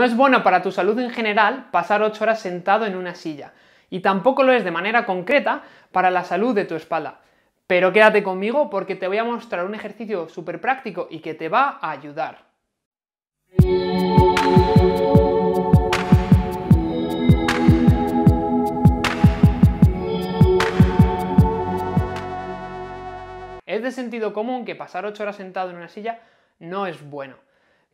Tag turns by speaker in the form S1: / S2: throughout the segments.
S1: No es bueno para tu salud en general pasar 8 horas sentado en una silla, y tampoco lo es de manera concreta para la salud de tu espalda. Pero quédate conmigo porque te voy a mostrar un ejercicio súper práctico y que te va a ayudar. Es de sentido común que pasar 8 horas sentado en una silla no es bueno.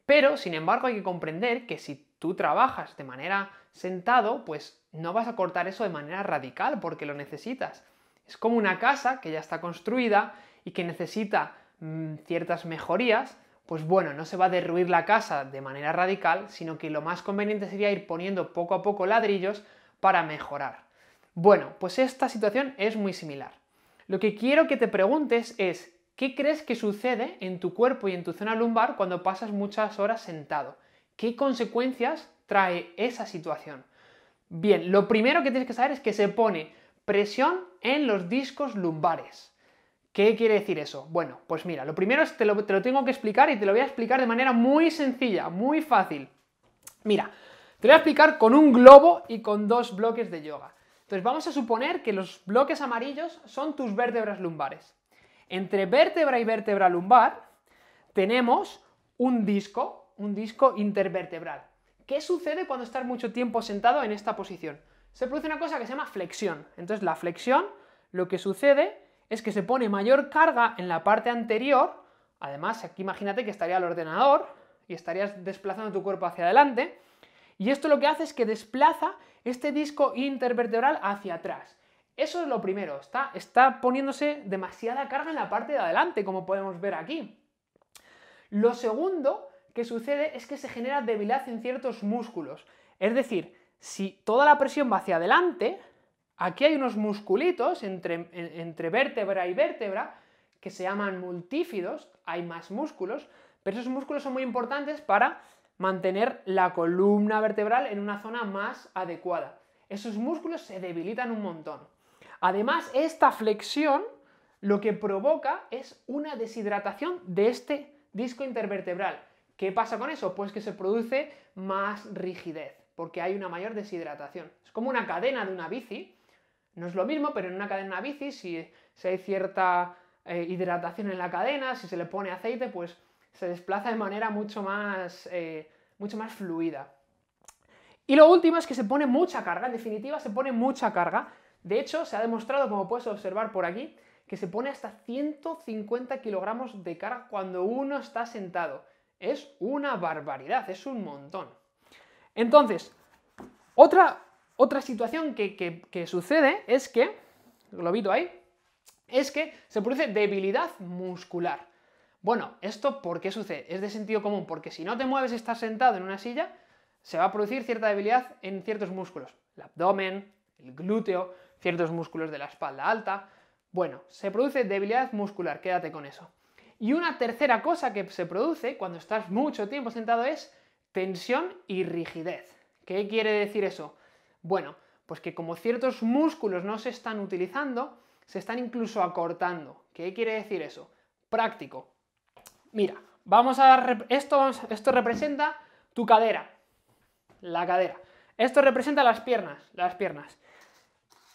S1: Pero, sin embargo, hay que comprender que si tú trabajas de manera sentado, pues no vas a cortar eso de manera radical porque lo necesitas. Es como una casa que ya está construida y que necesita mm, ciertas mejorías, pues bueno, no se va a derruir la casa de manera radical, sino que lo más conveniente sería ir poniendo poco a poco ladrillos para mejorar. Bueno, pues esta situación es muy similar. Lo que quiero que te preguntes es, ¿Qué crees que sucede en tu cuerpo y en tu zona lumbar cuando pasas muchas horas sentado? ¿Qué consecuencias trae esa situación? Bien, lo primero que tienes que saber es que se pone presión en los discos lumbares. ¿Qué quiere decir eso? Bueno, pues mira, lo primero es te te lo tengo que explicar y te lo voy a explicar de manera muy sencilla, muy fácil. Mira, te lo voy a explicar con un globo y con dos bloques de yoga. Entonces vamos a suponer que los bloques amarillos son tus vértebras lumbares entre vértebra y vértebra lumbar tenemos un disco, un disco intervertebral. ¿Qué sucede cuando estás mucho tiempo sentado en esta posición? Se produce una cosa que se llama flexión. Entonces la flexión lo que sucede es que se pone mayor carga en la parte anterior. Además, aquí imagínate que estaría el ordenador y estarías desplazando tu cuerpo hacia adelante. Y esto lo que hace es que desplaza este disco intervertebral hacia atrás. Eso es lo primero, está, poniéndose demasiada carga en la parte de adelante, como podemos ver aquí. Lo segundo que sucede es que se genera debilidad en ciertos músculos. Es decir, si toda la presión va hacia adelante, aquí hay unos musculitos entre, entre vértebra y vértebra que se llaman multífidos, hay más músculos, pero esos músculos son muy importantes para mantener la columna vertebral en una zona más adecuada. Esos músculos se debilitan un montón. Además, esta flexión lo que provoca es una deshidratación de este disco intervertebral. ¿Qué pasa con eso? Pues que se produce más rigidez, porque hay una mayor deshidratación. Es como una cadena de una bici. No es lo mismo, pero en una cadena de una bici, si, hay cierta eh, hidratación en la cadena, si se le pone aceite, pues se desplaza de manera mucho más, eh, mucho más fluida. Y lo último es que se pone mucha carga, en definitiva se pone mucha carga. De hecho, se ha demostrado, como puedes observar por aquí, que se pone hasta 150 kilogramos de carga cuando uno está sentado. Es una barbaridad, es un montón. Entonces, otra, otra situación que, sucede es que, globito ahí, es que se produce debilidad muscular. Bueno, ¿esto por qué sucede? Es de sentido común, porque si no te mueves y estás sentado en una silla, se va a producir cierta debilidad en ciertos músculos, el abdomen, el glúteo, ciertos músculos de la espalda alta. Bueno, se produce debilidad muscular, quédate con eso. Y una tercera cosa que se produce cuando estás mucho tiempo sentado es tensión y rigidez. ¿Qué quiere decir eso? Bueno, pues que como ciertos músculos no se están utilizando, se están incluso acortando. ¿Qué quiere decir eso? Práctico. Mira, vamos a esto, esto representa tu cadera, la cadera. Esto representa las piernas, las piernas.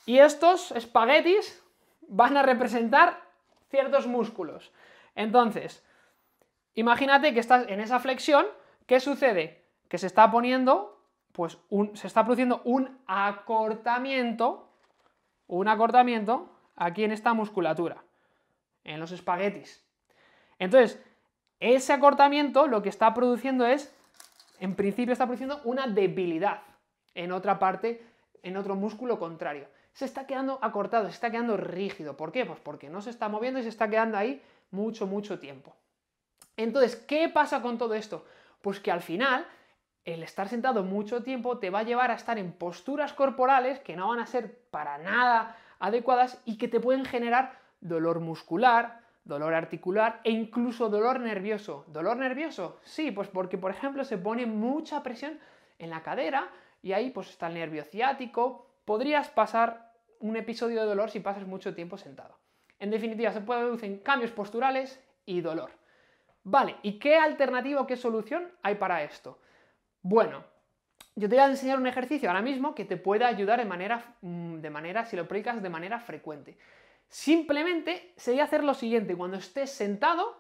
S1: Y estos espaguetis van a representar ciertos músculos. Entonces, imagínate que estás en esa flexión, ¿qué sucede? Que se está poniendo, pues un, se está produciendo un acortamiento, un acortamiento aquí en esta musculatura, en los espaguetis. Entonces, ese acortamiento lo que está produciendo es, en principio está produciendo una debilidad en otra parte, en otro músculo contrario se está quedando acortado, se está quedando rígido. ¿Por qué? Pues porque no se está moviendo y se está quedando ahí mucho, mucho tiempo. Entonces, ¿qué pasa con todo esto? Pues que al final el estar sentado mucho tiempo te va a llevar a estar en posturas corporales que no van a ser para nada adecuadas y que te pueden generar dolor muscular, dolor articular e incluso dolor nervioso. ¿Dolor nervioso? Sí, pues porque por ejemplo se pone mucha presión en la cadera y ahí pues está el nervio ciático, podrías pasar un episodio de dolor si pasas mucho tiempo sentado. En definitiva, se producir cambios posturales y dolor. Vale, ¿y qué alternativa o qué solución hay para esto? Bueno, yo te voy a enseñar un ejercicio ahora mismo que te pueda ayudar de manera, mm, de manera si lo predicas, de manera frecuente. Simplemente sería hacer lo siguiente, cuando estés sentado,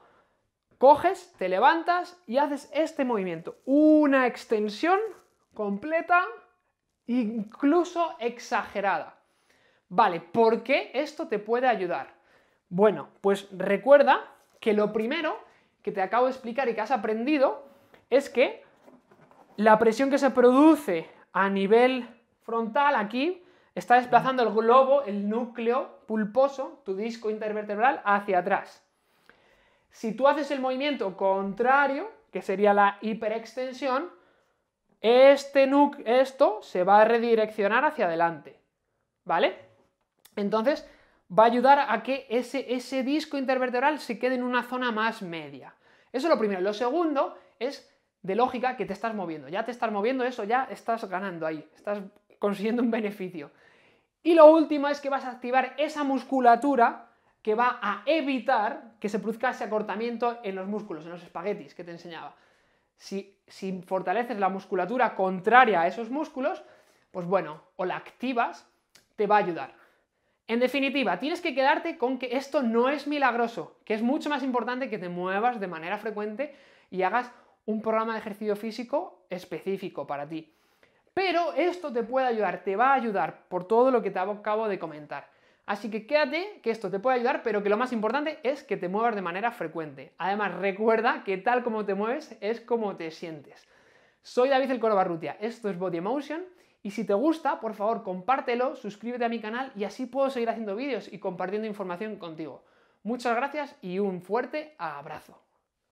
S1: coges, te levantas y haces este movimiento. Una extensión completa incluso exagerada. Vale, ¿por qué esto te puede ayudar? Bueno, pues recuerda que lo primero que te acabo de explicar y que has aprendido es que la presión que se produce a nivel frontal aquí está desplazando el globo, el núcleo pulposo, tu disco intervertebral, hacia atrás. Si tú haces el movimiento contrario, que sería la hiperextensión, este esto se va a redireccionar hacia adelante, ¿vale? Entonces va a ayudar a que ese disco intervertebral se quede en una zona más media. Eso es lo primero. Lo segundo es de lógica que te estás moviendo. Ya te estás moviendo eso, ya estás ganando ahí, estás consiguiendo un beneficio. Y lo último es que vas a activar esa musculatura que va a evitar que se produzca ese acortamiento en los músculos, en los espaguetis que te enseñaba si, fortaleces la musculatura contraria a esos músculos, pues bueno, o la activas, te va a ayudar. En definitiva, tienes que quedarte con que esto no es milagroso, que es mucho más importante que te muevas de manera frecuente y hagas un programa de ejercicio físico específico para ti. Pero esto te puede ayudar, te va a ayudar por todo lo que te acabo de comentar. Así que quédate, que esto te puede ayudar, pero que lo más importante es que te muevas de manera frecuente. Además, recuerda que tal como te mueves es como te sientes. Soy David El Coro Barrutia, esto es Body Emotion. Y si te gusta, por favor, compártelo, suscríbete a mi canal y así puedo seguir haciendo vídeos y compartiendo información contigo. Muchas gracias y un fuerte abrazo.